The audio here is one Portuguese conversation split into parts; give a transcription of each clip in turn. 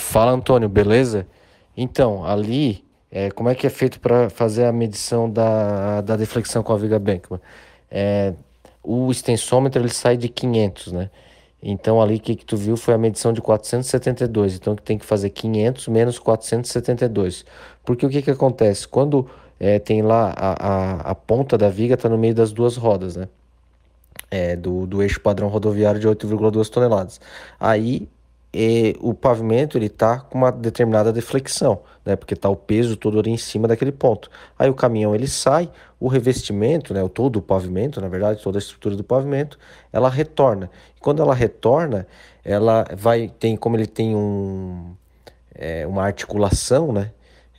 Fala Antônio, beleza? Então, ali, é, como é que é feito para fazer a medição da, da deflexão com a viga Beckman? É, o extensômetro ele sai de 500, né? Então ali que, que tu viu foi a medição de 472, então que tem que fazer 500 menos 472. Porque o que que acontece? Quando é, tem lá a, a, a ponta da viga está no meio das duas rodas, né? É, do, do eixo padrão rodoviário de 8,2 toneladas. Aí e o pavimento ele está com uma determinada deflexão, né? Porque está o peso todo ali em cima daquele ponto. Aí o caminhão ele sai, o revestimento, né? O todo o pavimento, na verdade, toda a estrutura do pavimento, ela retorna. E quando ela retorna, ela vai tem como ele tem um é, uma articulação, né?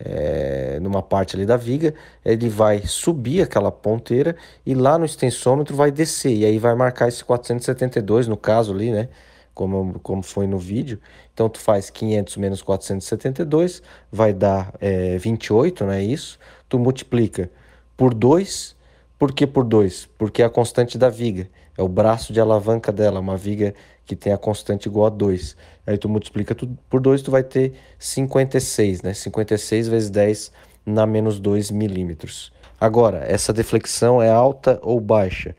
É, numa parte ali da viga, ele vai subir aquela ponteira e lá no extensômetro vai descer e aí vai marcar esse 472 no caso ali, né? como, como foi no vídeo. Então, tu faz 500 menos 472, vai dar é, eh, 28, não é isso? Tu multiplica por 2, por que por 2? Porque é a constante da viga, é o braço de alavanca dela, uma viga que tem a constante igual a 2. Aí tu multiplica tu, por 2, tu vai ter 56, né? 56 vezes 10 na menos 2 milímetros. Agora, essa deflexão é alta ou baixa?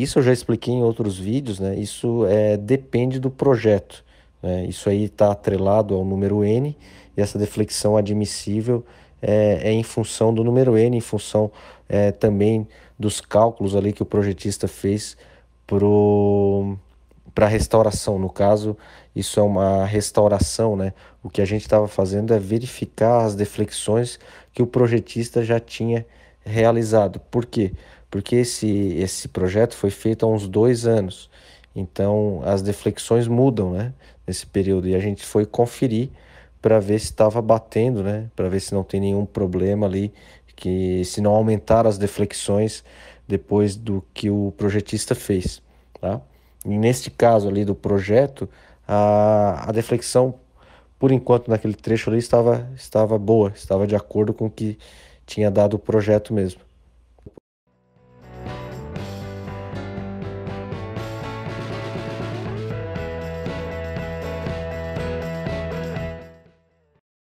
Isso eu já expliquei em outros vídeos, né? Isso é, depende do projeto. Né? Isso aí está atrelado ao número N e essa deflexão admissível é, é em função do número N, em função é, também dos cálculos ali que o projetista fez para a restauração. No caso, isso é uma restauração, né? O que a gente estava fazendo é verificar as deflexões que o projetista já tinha realizado. Por quê? Porque porque esse, esse projeto foi feito há uns dois anos, então as deflexões mudam né, nesse período e a gente foi conferir para ver se estava batendo, né, para ver se não tem nenhum problema ali, que se não aumentar as deflexões depois do que o projetista fez. Tá? E neste caso ali do projeto, a, a deflexão, por enquanto, naquele trecho ali estava, estava boa, estava de acordo com o que tinha dado o projeto mesmo.